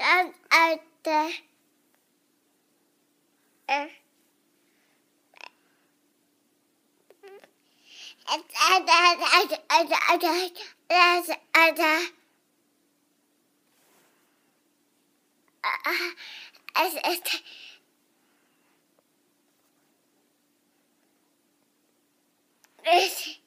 and out there. Yes.